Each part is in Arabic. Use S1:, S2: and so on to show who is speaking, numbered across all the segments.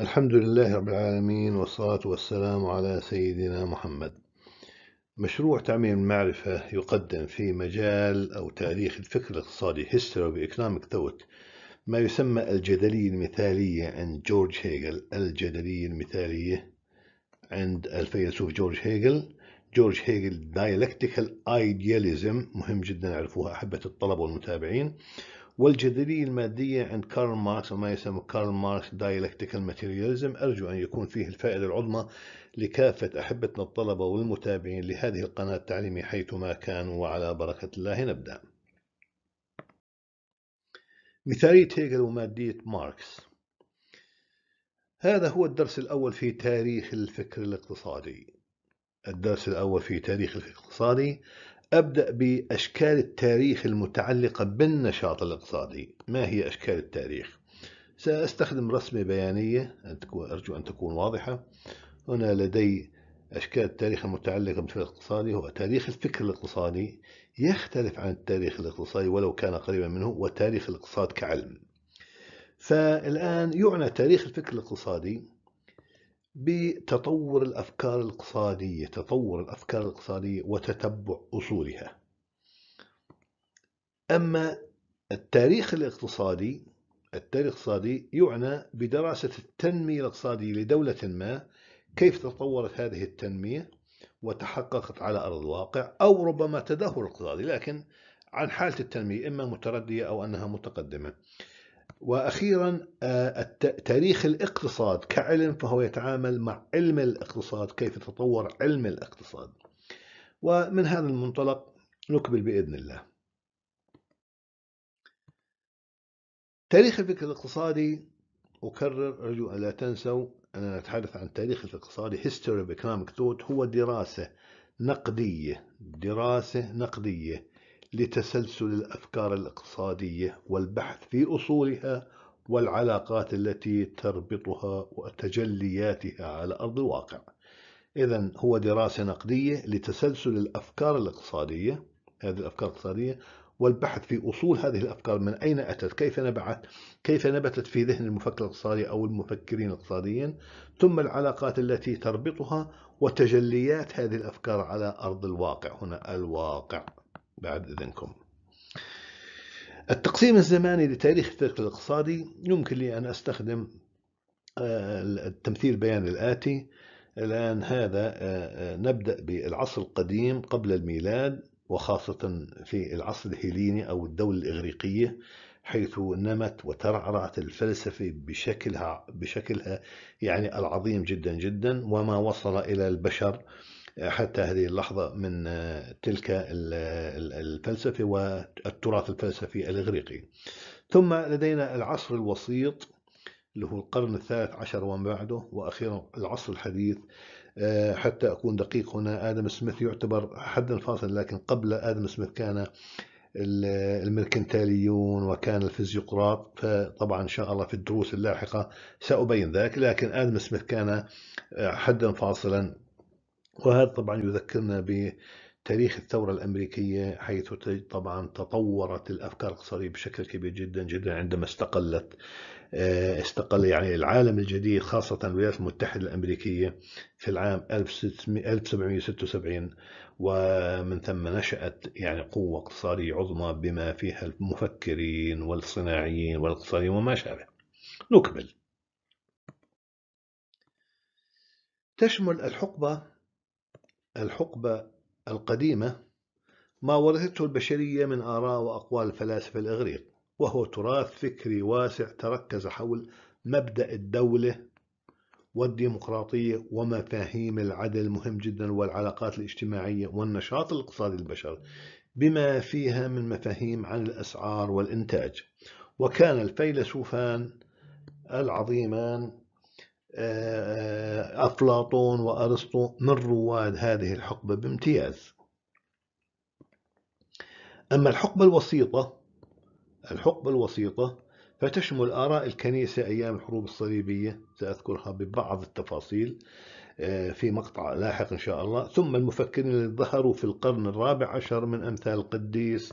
S1: الحمد لله رب العالمين والصلاة والسلام على سيدنا محمد مشروع تعميم المعرفة يقدم في مجال أو تاريخ الفكر الاقتصادي History of Economic Thought ما يسمى الجدلية المثالية عند جورج هيجل الجدلية المثالية عند الفيلسوف جورج هيجل جورج هيجل Dialectical Idealism مهم جدا أعرفوها أحبة الطلبة والمتابعين والجذرية المادية عند كارل ماركس وما يسمى كارل ماركس دايلكتيكال ماتيرياليزم أرجو أن يكون فيه الفائدة العظمى لكافة أحبتنا الطلبة والمتابعين لهذه القناة التعليمية حيثما كانوا وعلى بركة الله نبدأ مثالية هيجل ومادية ماركس هذا هو الدرس الأول في تاريخ الفكر الاقتصادي الدرس الأول في تاريخ الفكر الاقتصادي أبدأ بأشكال التاريخ المتعلقة بالنشاط الاقتصادي ما هي أشكال التاريخ؟ سأستخدم رسمة بيانية أرجو أن تكون واضحة هنا لدي أشكال التاريخ المتعلقة بالفكر الاقتصادي هو تاريخ الفكر الاقتصادي يختلف عن التاريخ الاقتصادي ولو كان قريبا منه وتاريخ الاقتصاد كعلم فالآن يعنى تاريخ الفكر الاقتصادي بتطور الأفكار الاقتصادية تطور الأفكار الاقتصادية وتتبع أصولها أما التاريخ الاقتصادي التاريخ الاقتصادي يعنى بدراسة التنمية الاقتصادية لدولة ما كيف تطورت هذه التنمية وتحققت على أرض الواقع أو ربما تدهور اقتصادي لكن عن حالة التنمية إما متردية أو أنها متقدمة واخيرا آه، تاريخ الاقتصاد كعلم فهو يتعامل مع علم الاقتصاد كيف تطور علم الاقتصاد ومن هذا المنطلق نكمل باذن الله تاريخ الفكر الاقتصادي اكرر ارجو ان لا تنسوا أن نتحدث عن تاريخ الاقتصادي history of economic thought هو دراسه نقديه دراسه نقديه لتسلسل الأفكار الاقتصادية والبحث في أصولها والعلاقات التي تربطها وتجلياتها على أرض الواقع إذا هو دراسة نقدية لتسلسل الأفكار الاقتصادية هذه الأفكار الاقتصادية والبحث في أصول هذه الأفكار من أين أتت كيف نبعت كيف نبتت في ذهن المفكر الاقتصادي أو المفكرين الاقتصاديين ثم العلاقات التي تربطها وتجليات هذه الأفكار على أرض الواقع هنا الواقع بعد إذنكم التقسيم الزماني لتاريخ الفكر الاقتصادي يمكن لي أن أستخدم آه، التمثيل بيان الآتي الآن هذا آه، آه، نبدأ بالعصر القديم قبل الميلاد وخاصة في العصر الهيليني أو الدولة الإغريقية حيث نمت وترعرعت الفلسفة بشكلها بشكلها يعني العظيم جدا جدا وما وصل إلى البشر حتى هذه اللحظة من آه، تلك الفلسفة والتراث الفلسفي الإغريقي ثم لدينا العصر الوسيط اللي هو القرن الثالث عشر وما بعده وأخيرا العصر الحديث آه، حتى أكون دقيق هنا آدم سميث يعتبر حدا فاصل لكن قبل آدم سميث كان المركنتاليون وكان الفيزيقراط فطبعا إن شاء الله في الدروس اللاحقة سأبين ذلك لكن آدم سميث كان آه، حدا فاصلا وهذا طبعا يذكرنا بتاريخ الثورة الأمريكية حيث طبعا تطورت الأفكار الاقتصادية بشكل كبير جدا جدا عندما استقلت آه، استقل يعني العالم الجديد خاصة الولايات المتحدة الأمريكية في العام 1776 ومن ثم نشأت يعني قوة اقتصادية عظمى بما فيها المفكرين والصناعيين والاقتصاديين وما شابه نكمل تشمل الحقبة الحقبة القديمة ما ورثته البشرية من آراء وأقوال الفلاسفة الإغريق وهو تراث فكري واسع تركز حول مبدأ الدولة والديمقراطية ومفاهيم العدل مهم جدا والعلاقات الاجتماعية والنشاط الاقتصادي للبشر بما فيها من مفاهيم عن الأسعار والإنتاج وكان الفيلسوفان العظيمان آه، أفلاطون وأرسطو من رواد هذه الحقبة بامتياز أما الحقبة الوسيطة الحقبة الوسيطة فتشمل آراء الكنيسة أيام الحروب الصليبية سأذكرها ببعض التفاصيل آه، في مقطع لاحق إن شاء الله ثم المفكرين اللي ظهروا في القرن الرابع عشر من أمثال القديس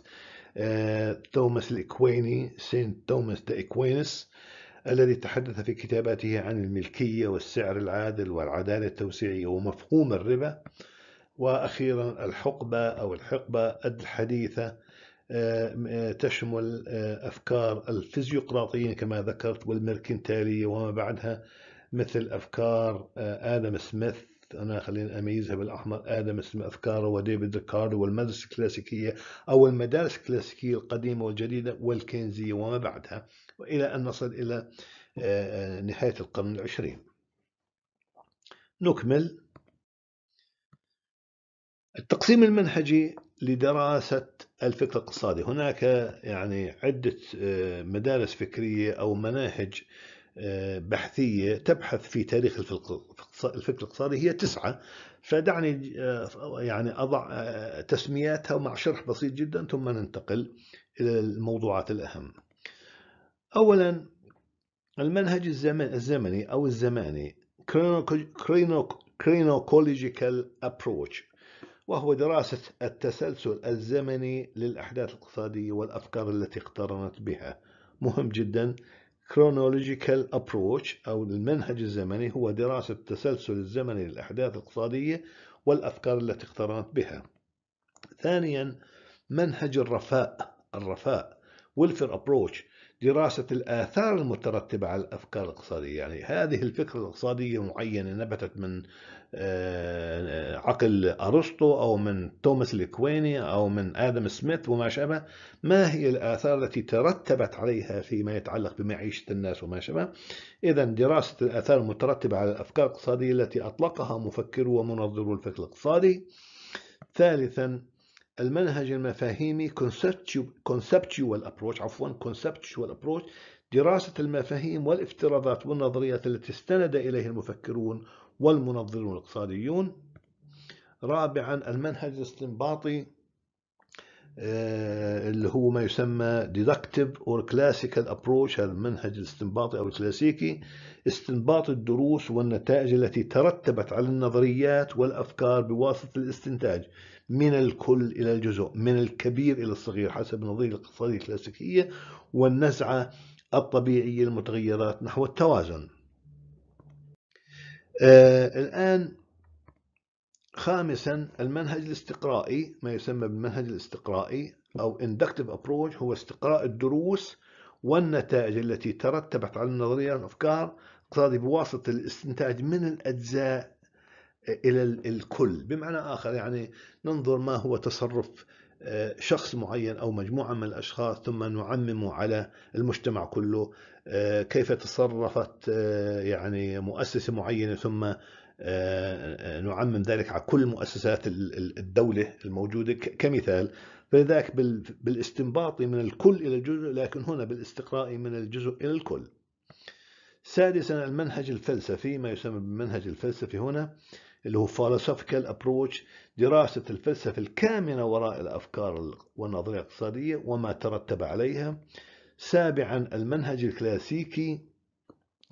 S1: آه، توماس الإكويني سينت توماس دا إكوينس الذي تحدث في كتاباته عن الملكية والسعر العادل والعدالة التوسيعية ومفهوم الربا وأخيرا الحقبة أو الحقبة الحديثة آه، آه، تشمل آه، أفكار الفيزيقراطيين كما ذكرت والمركنتالية وما بعدها مثل أفكار آدم سميث انا خلينا اميزها بالاحمر ادم اسم افكاره وديفيد ريكاردو والمدرسه الكلاسيكيه او المدارس الكلاسيكيه القديمه والجديده والكينزيه وما بعدها والى ان نصل الى آه، آه، نهايه القرن العشرين. نكمل التقسيم المنهجي لدراسة الفكر الاقتصادي هناك يعني عدة آه، مدارس فكرية أو مناهج بحثية تبحث في تاريخ الفكر الاقتصادي هي تسعة فدعني آه، يعني أضع آه، تسمياتها مع شرح بسيط جدا ثم ننتقل إلى الموضوعات الأهم أولا المنهج الزمني أو الزماني كرينوكولوجيكال أبروتش وهو دراسة التسلسل الزمني للأحداث الاقتصادية والأفكار التي اقترنت بها مهم جدا chronological approach أو المنهج الزمني هو دراسة التسلسل الزمني للأحداث الاقتصادية والأفكار التي اقترنت بها ثانيا منهج الرفاء الرفاء welfare approach دراسة الآثار المترتبة على الأفكار الاقتصادية يعني هذه الفكرة الاقتصادية معينة نبتت من آه، آه، عقل أرسطو أو من توماس الكويني أو من آدم سميث وما شابه ما هي الآثار التي ترتبت عليها فيما يتعلق بمعيشة الناس وما شابه إذا دراسة الآثار المترتبة على الأفكار الاقتصادية التي أطلقها مفكرو ومنظرو الفكر الاقتصادي ثالثا المنهج المفاهيمي conceptual approach عفوا conceptual approach دراسة المفاهيم والافتراضات والنظريات التي استند إليها المفكرون والمنظرون الاقتصاديون رابعا المنهج الاستنباطي آه، اللي هو ما يسمى ديدكتيف اور كلاسيكال ابروش هذا المنهج الاستنباطي او الكلاسيكي استنباط الدروس والنتائج التي ترتبت على النظريات والافكار بواسطه الاستنتاج من الكل الى الجزء من الكبير الى الصغير حسب النظريه الاقتصاديه الكلاسيكيه والنزعه الطبيعيه للمتغيرات نحو التوازن آه الان خامسا المنهج الاستقرائي ما يسمى بالمنهج الاستقرائي أو اندكتيف ابروتش هو استقراء الدروس والنتائج التي ترتبت على النظرية والأفكار اقتصادي بواسطة الاستنتاج من الأجزاء إلى الكل بمعنى آخر يعني ننظر ما هو تصرف آه، شخص معين أو مجموعة من الأشخاص ثم نعمم على المجتمع كله آه، كيف تصرفت آه، يعني مؤسسة معينة ثم آه، آه، نعمم ذلك على كل مؤسسات الدولة الموجودة كمثال فلذلك بالاستنباط من الكل إلى الجزء لكن هنا بالاستقراء من الجزء إلى الكل سادسا المنهج الفلسفي ما يسمى بالمنهج الفلسفي هنا اللي هو philosophical approach دراسة الفلسفة الكامنة وراء الأفكار والنظرية الاقتصادية وما ترتب عليها سابعا المنهج الكلاسيكي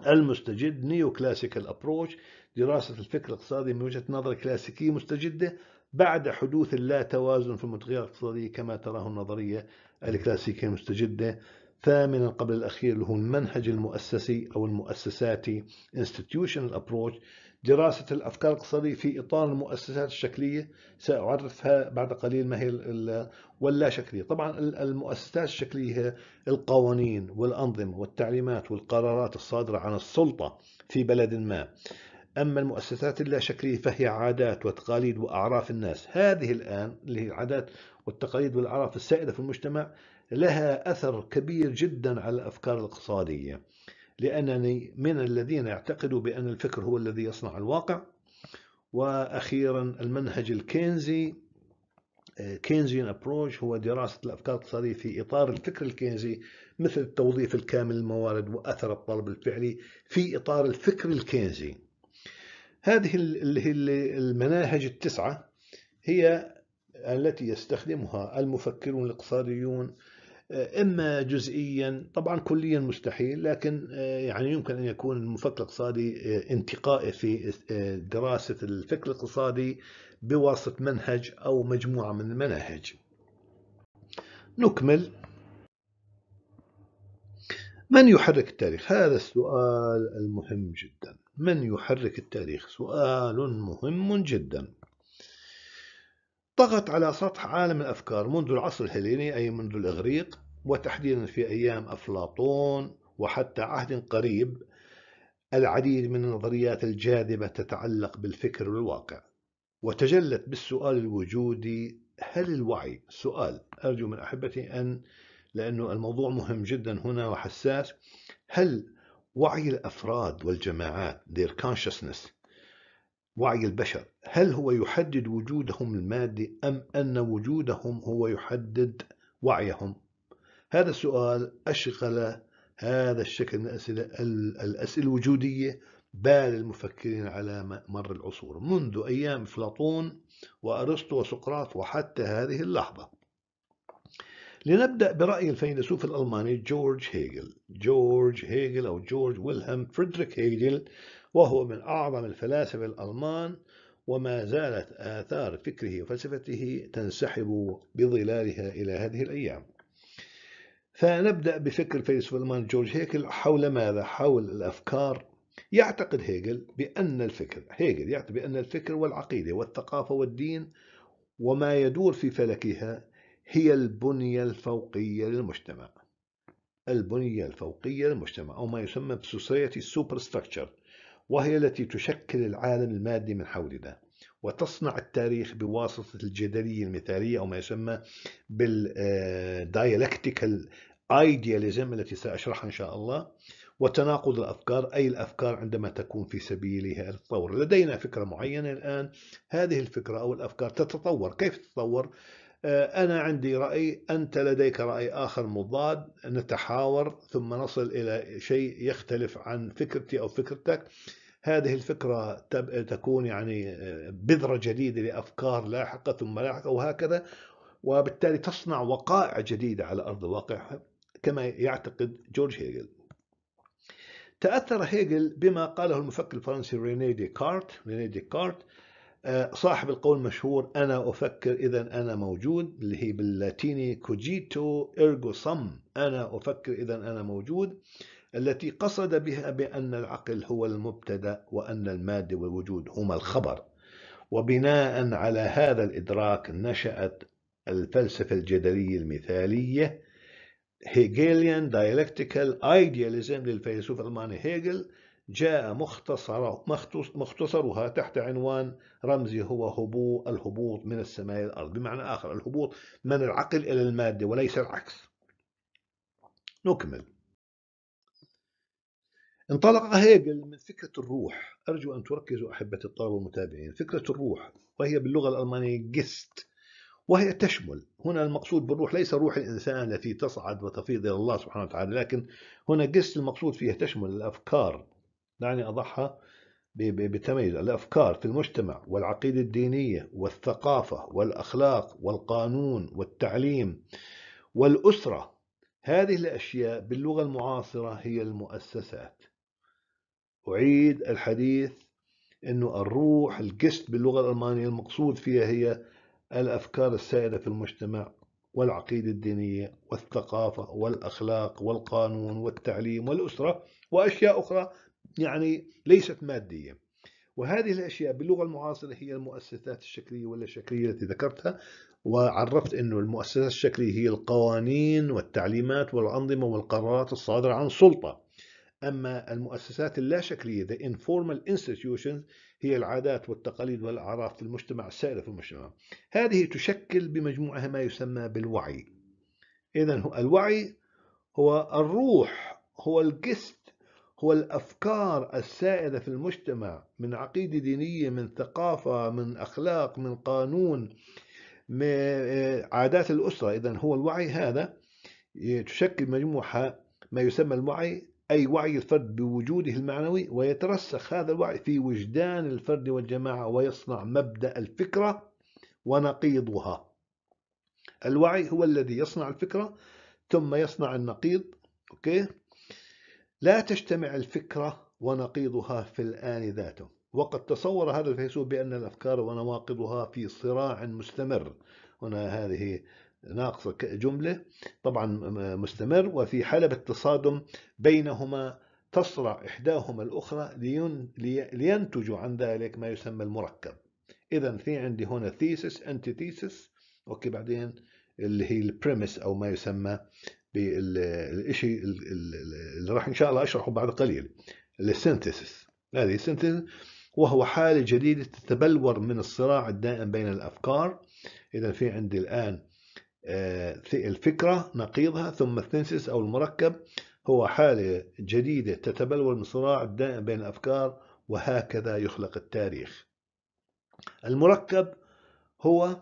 S1: المستجد نيو كلاسيكال ابروتش دراسة الفكر الاقتصادي من وجهة نظر كلاسيكية مستجدة بعد حدوث اللا توازن في المتغيرات الاقتصادية كما تراه النظرية الكلاسيكية المستجدة ثامنا قبل الأخير اللي هو المنهج المؤسسي أو المؤسساتي institutional approach دراسة الأفكار الاقتصادية في إطار المؤسسات الشكلية سأعرفها بعد قليل ما هي واللا شكلية طبعا المؤسسات الشكلية هي القوانين والأنظمة والتعليمات والقرارات الصادرة عن السلطة في بلد ما أما المؤسسات شكلية فهي عادات وتقاليد وأعراف الناس هذه الآن اللي هي العادات والتقاليد والأعراف السائدة في المجتمع لها أثر كبير جدا على الأفكار الاقتصادية لأنني من الذين يعتقدوا بأن الفكر هو الذي يصنع الواقع وأخيرا المنهج الكينزي كينزيان ابروش هو دراسة الأفكار الاقتصادية في إطار الفكر الكينزي مثل التوظيف الكامل للموارد وأثر الطلب الفعلي في إطار الفكر الكينزي هذه المناهج التسعة هي التي يستخدمها المفكرون الاقتصاديون آه، إما جزئيا طبعا كليا مستحيل لكن آه، يعني يمكن أن يكون المفكر الاقتصادي آه، انتقائي في دراسة الفكر الاقتصادي بواسطة منهج أو مجموعة من المناهج نكمل من يحرك التاريخ؟ هذا السؤال المهم جدا من يحرك التاريخ سؤال مهم جدا طغت على سطح عالم الأفكار منذ العصر الهليني أي منذ الإغريق وتحديدا في أيام أفلاطون وحتى عهد قريب العديد من النظريات الجاذبة تتعلق بالفكر والواقع وتجلت بالسؤال الوجودي هل الوعي سؤال أرجو من أحبتي أن لأنه الموضوع مهم جدا هنا وحساس هل وعي الأفراد والجماعات their consciousness وعي البشر هل هو يحدد وجودهم المادي أم أن وجودهم هو يحدد وعيهم هذا السؤال أشغل هذا الشكل من الأسئلة, الأسئلة الوجودية بال المفكرين على مر العصور منذ أيام أفلاطون وأرسطو وسقراط وحتى هذه اللحظة لنبدأ برأي الفيلسوف الألماني جورج هيجل جورج هيجل أو جورج ويلهلم فريدريك هيجل وهو من أعظم الفلاسفة الألمان وما زالت آثار فكره وفلسفته تنسحب بظلالها إلى هذه الأيام فنبدأ بفكر الفيلسوف الألماني جورج هيجل حول ماذا؟ حول الأفكار يعتقد هيجل بأن الفكر هيجل يعتقد بأن الفكر والعقيدة والثقافة والدين وما يدور في فلكها هي البنية الفوقية للمجتمع البنية الفوقية للمجتمع أو ما يسمى بسوسيتي سوبر ستركتشر وهي التي تشكل العالم المادي من حولنا وتصنع التاريخ بواسطة الجدلية المثالية أو ما يسمى بالديالكتيكال ايدياليزم التي سأشرحها إن شاء الله وتناقض الأفكار أي الأفكار عندما تكون في سبيلها التطور لدينا فكرة معينة الآن هذه الفكرة أو الأفكار تتطور كيف تتطور؟ آه، أنا عندي رأي أنت لديك رأي آخر مضاد نتحاور ثم نصل إلى شيء يختلف عن فكرتي أو فكرتك هذه الفكرة تكون يعني آه، بذرة جديدة لأفكار لاحقة ثم لاحقة وهكذا وبالتالي تصنع وقائع جديدة على أرض الواقع كما يعتقد جورج هيجل تأثر هيجل بما قاله المفكر الفرنسي ريني ديكارت ريني ديكارت آه، صاحب القول المشهور أنا أفكر إذا أنا موجود اللي هي باللاتيني كوجيتو إرجو صم أنا أفكر إذا أنا موجود التي قصد بها بأن العقل هو المبتدأ وأن المادة والوجود هما الخبر وبناء على هذا الإدراك نشأت الفلسفة الجدلية المثالية هيجيليان دايلكتيكال ايدياليزم للفيلسوف الألماني هيجل جاء مختصر مختصرها تحت عنوان رمزي هو هبوط الهبوط من السماء إلى الأرض بمعنى آخر الهبوط من العقل إلى المادة وليس العكس نكمل انطلق هيجل من فكرة الروح أرجو أن تركزوا أحبة الطلبة المتابعين فكرة الروح وهي باللغة الألمانية جست وهي تشمل هنا المقصود بالروح ليس روح الإنسان التي تصعد وتفيض إلى الله سبحانه وتعالى لكن هنا جست المقصود فيها تشمل الأفكار دعني أضعها بتميز الأفكار في المجتمع والعقيدة الدينية والثقافة والأخلاق والقانون والتعليم والأسرة هذه الأشياء باللغة المعاصرة هي المؤسسات أعيد الحديث أنه الروح الجست باللغة الألمانية المقصود فيها هي الأفكار السائدة في المجتمع والعقيدة الدينية والثقافة والأخلاق والقانون والتعليم والأسرة وأشياء أخرى يعني ليست مادية وهذه الأشياء باللغة المعاصرة هي المؤسسات الشكلية ولا الشكلية التي ذكرتها وعرفت أنه المؤسسات الشكلية هي القوانين والتعليمات والأنظمة والقرارات الصادرة عن سلطة أما المؤسسات اللا شكلية the informal institutions هي العادات والتقاليد والأعراف في المجتمع السائده في المجتمع هذه تشكل بمجموعها ما يسمى بالوعي إذا الوعي هو الروح هو الجست هو الأفكار السائدة في المجتمع من عقيدة دينية من ثقافة من أخلاق من قانون آه، عادات الأسرة إذا هو الوعي هذا تشكل مجموعة ما يسمى الوعي أي وعي الفرد بوجوده المعنوي ويترسخ هذا الوعي في وجدان الفرد والجماعة ويصنع مبدأ الفكرة ونقيضها الوعي هو الذي يصنع الفكرة ثم يصنع النقيض أوكي لا تجتمع الفكرة ونقيضها في الآن ذاته وقد تصور هذا الفيلسوف بأن الأفكار ونواقضها في صراع مستمر هنا هذه ناقصة جملة طبعا مستمر وفي حلبة تصادم بينهما تصرع إحداهما الأخرى لينتج عن ذلك ما يسمى المركب إذا في عندي هنا ثيسس أنتي ثيسس أوكي بعدين اللي هي البريمس أو ما يسمى بالشيء اللي راح ان شاء الله اشرحه بعد قليل السنتسس هذه السنتسس وهو حالة جديدة تتبلور من الصراع الدائم بين الأفكار إذا في عندي الآن آه، الفكرة نقيضها ثم الثنسس أو المركب هو حالة جديدة تتبلور من الصراع الدائم بين الأفكار وهكذا يخلق التاريخ المركب هو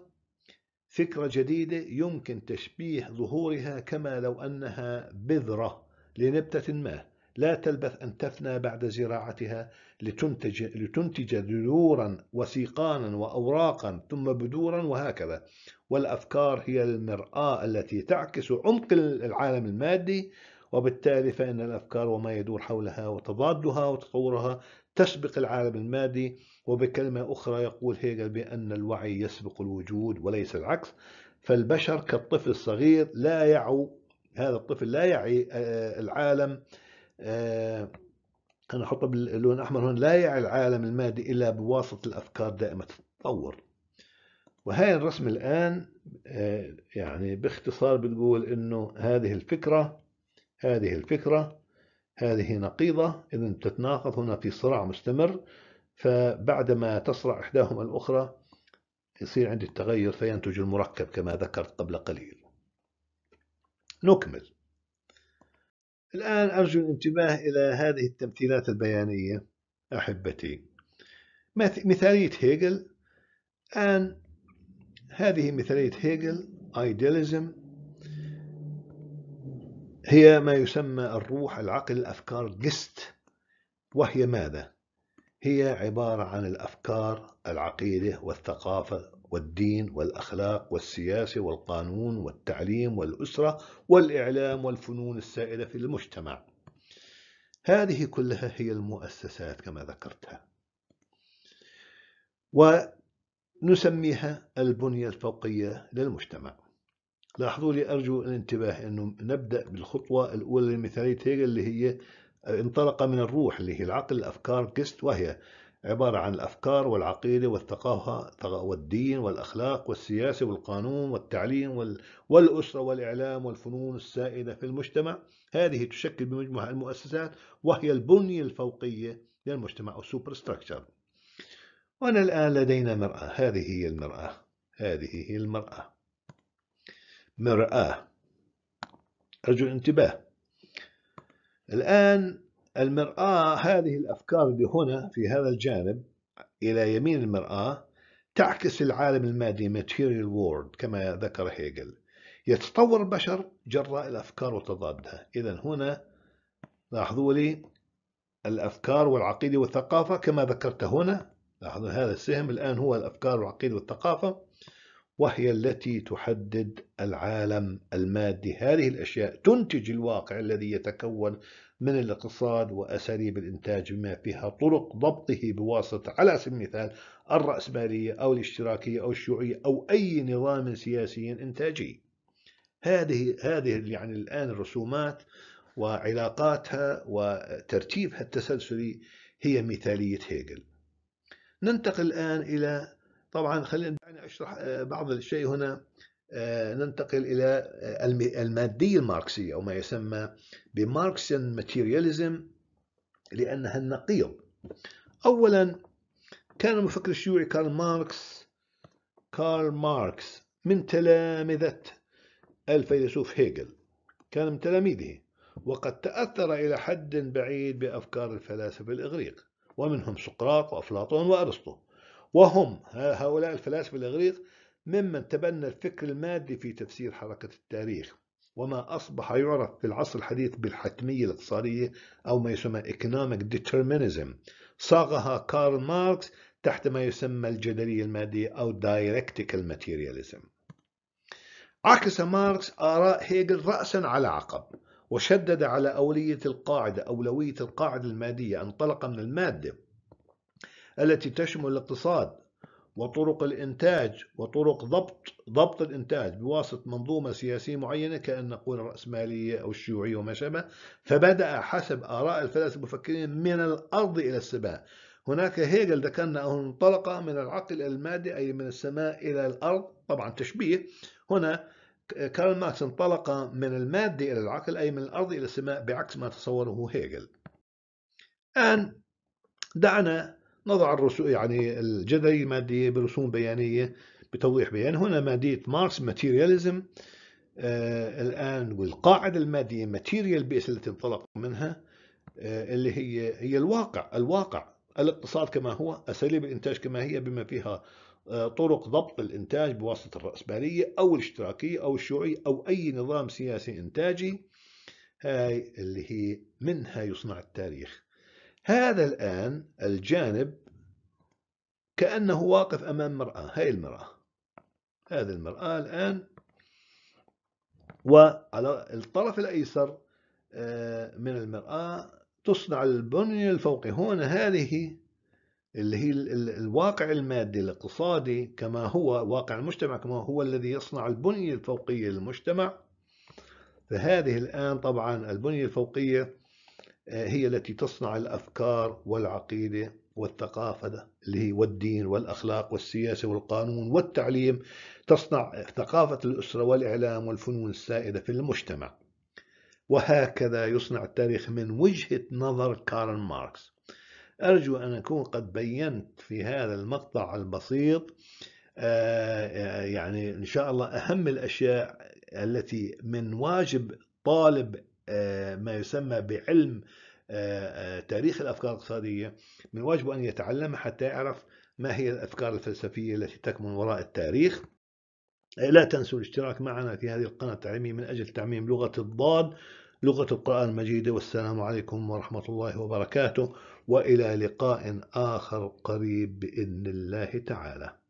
S1: فكرة جديدة يمكن تشبيه ظهورها كما لو أنها بذرة لنبتة ما لا تلبث أن تفنى بعد زراعتها لتنتج, لتنتج ذرورا وسيقانا وأوراقا ثم بذورا وهكذا والأفكار هي المرآة التي تعكس عمق العالم المادي وبالتالي فإن الأفكار وما يدور حولها وتضادها وتطورها تسبق العالم المادي وبكلمة أخرى يقول هيجل بأن الوعي يسبق الوجود وليس العكس فالبشر كالطفل الصغير لا يعو هذا الطفل لا يعي آه، العالم آه، أنا أحطه باللون الأحمر هنا لا يعي العالم المادي إلا بواسطة الأفكار دائمة التطور وهي الرسم الآن آه، يعني باختصار بتقول إنه هذه الفكرة هذه الفكرة هذه نقيضة إذا تتناقض هنا في صراع مستمر فبعدما تصرع إحداهما الأخرى يصير عندي التغير فينتج المركب كما ذكرت قبل قليل نكمل الآن أرجو الانتباه إلى هذه التمثيلات البيانية أحبتي مثالية هيجل الآن هذه مثالية هيجل idealism هي ما يسمى الروح العقل الأفكار جست وهي ماذا؟ هي عبارة عن الأفكار العقيدة والثقافة والدين والأخلاق والسياسة والقانون والتعليم والأسرة والإعلام والفنون السائدة في المجتمع هذه كلها هي المؤسسات كما ذكرتها ونسميها البنية الفوقية للمجتمع لاحظوا لي أرجو الانتباه أنه نبدأ بالخطوة الأولى لمثالية هيجل اللي هي آه، انطلق من الروح اللي هي العقل الأفكار جست وهي عبارة عن الأفكار والعقيدة والثقافة والدين والأخلاق والسياسة والقانون والتعليم والأسرة والإعلام والفنون السائدة في المجتمع هذه تشكل بمجموعة المؤسسات وهي البنية الفوقية للمجتمع أو سوبر ستراكشر وأنا الآن لدينا مرأة هذه هي المرأة هذه هي المرأة مرآة أرجو الانتباه الآن المرآة هذه الأفكار اللي هنا في هذا الجانب إلى يمين المرآة تعكس العالم المادي material world كما ذكر هيجل يتطور البشر جراء الأفكار وتضادها إذا هنا لاحظوا لي الأفكار والعقيدة والثقافة كما ذكرت هنا لاحظوا هذا السهم الآن هو الأفكار والعقيدة والثقافة وهي التي تحدد العالم المادي هذه الأشياء تنتج الواقع الذي يتكون من الاقتصاد وأساليب الإنتاج بما فيها طرق ضبطه بواسطة على سبيل المثال الرأسمالية أو الاشتراكية أو الشيوعية أو أي نظام سياسي إنتاجي هذه هذه يعني الآن الرسومات وعلاقاتها وترتيبها التسلسلي هي مثالية هيجل ننتقل الآن إلى طبعا خلينا دعني اشرح آه، بعض الشيء هنا آه، ننتقل الى آه، الماديه الماركسيه او ما يسمى بماركسيان ماتيرياليزم لانها النقيض اولا كان المفكر الشيوعي كارل ماركس كارل ماركس من تلامذه الفيلسوف هيجل كان من تلاميذه وقد تاثر الى حد بعيد بافكار الفلاسفه الاغريق ومنهم سقراط وافلاطون وارسطو وهم هؤلاء الفلاسفة الإغريق ممن تبنى الفكر المادي في تفسير حركة التاريخ وما أصبح يعرف في العصر الحديث بالحتمية الاقتصادية أو ما يسمى Economic Determinism صاغها كارل ماركس تحت ما يسمى الجدلية المادية أو Dialectical Materialism عكس ماركس آراء هيجل رأسا على عقب وشدد على أولية القاعدة أولوية القاعدة المادية انطلق من المادة التي تشمل الاقتصاد وطرق الإنتاج وطرق ضبط ضبط الإنتاج بواسطة منظومة سياسية معينة كأن نقول الرأسمالية أو الشيوعية وما شابه فبدأ حسب آراء الفلاسفة المفكرين من الأرض إلى السماء هناك هيجل ذكرنا أنه انطلق من العقل إلى المادة أي من السماء إلى الأرض طبعا تشبيه هنا كارل ماركس انطلق من المادة إلى العقل أي من الأرض إلى السماء بعكس ما تصوره هيجل الآن دعنا نضع الرسوم يعني الجدلية المادية برسوم بيانية بتوضيح بيان هنا مادية ماركس ماتيرياليزم آه الآن والقاعدة المادية ماتيريال بيس التي انطلق منها آه اللي هي هي الواقع الواقع الاقتصاد كما هو أساليب الإنتاج كما هي بما فيها آه طرق ضبط الإنتاج بواسطة الرأسمالية أو الاشتراكية أو الشيوعية أو أي نظام سياسي إنتاجي هاي اللي هي منها يصنع التاريخ هذا الآن الجانب كأنه واقف أمام مرأة هاي المرأة هذه المرأة الآن وعلى الطرف الأيسر آه، من المرأة تصنع البنية الفوقية هون هذه اللي هي الواقع المادي الاقتصادي كما هو واقع المجتمع كما هو الذي يصنع البنية الفوقية للمجتمع فهذه الآن طبعا البنية الفوقية آه، هي التي تصنع الافكار والعقيده والثقافه اللي هي والدين والاخلاق والسياسه والقانون والتعليم تصنع ثقافه الاسره والاعلام والفنون السائده في المجتمع. وهكذا يصنع التاريخ من وجهه نظر كارل ماركس. ارجو ان اكون قد بينت في هذا المقطع البسيط آه، آه، يعني ان شاء الله اهم الاشياء التي من واجب طالب آه، ما يسمى بعلم آه، آه، تاريخ الأفكار الاقتصادية من واجبه أن يتعلم حتى يعرف ما هي الأفكار الفلسفية التي تكمن وراء التاريخ لا تنسوا الاشتراك معنا في هذه القناة التعليمية من أجل تعميم لغة الضاد لغة القرآن المجيد والسلام عليكم ورحمة الله وبركاته وإلى لقاء آخر قريب بإذن الله تعالى